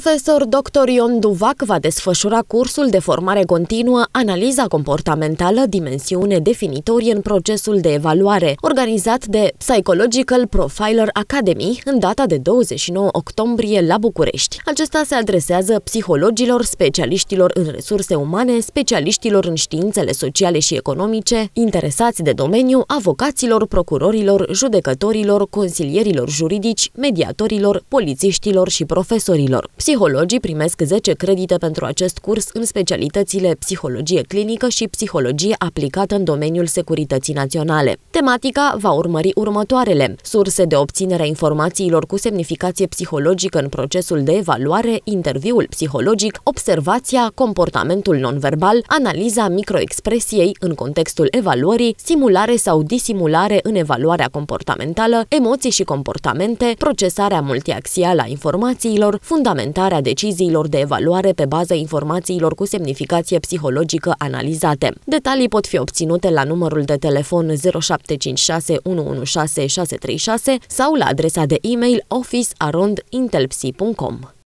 Profesor dr. Ion Duvac va desfășura cursul de formare continuă Analiza comportamentală, dimensiune definitorie în procesul de evaluare, organizat de Psychological Profiler Academy în data de 29 octombrie la București. Acesta se adresează psihologilor, specialiștilor în resurse umane, specialiștilor în științele sociale și economice, interesați de domeniu, avocaților, procurorilor, judecătorilor, consilierilor juridici, mediatorilor, polițiștilor și profesorilor. Psihologii primesc 10 credite pentru acest curs în specialitățile psihologie clinică și psihologie aplicată în domeniul securității naționale. Tematica va urmări următoarele. Surse de obținere a informațiilor cu semnificație psihologică în procesul de evaluare, interviul psihologic, observația, comportamentul nonverbal, analiza microexpresiei în contextul evaluării, simulare sau disimulare în evaluarea comportamentală, emoții și comportamente, procesarea multiaxială a informațiilor, fundamentarea deciziilor de evaluare pe baza informațiilor cu semnificație psihologică analizate. Detalii pot fi obținute la numărul de telefon 07 0756 sau la adresa de e-mail officearondintelpsi.com.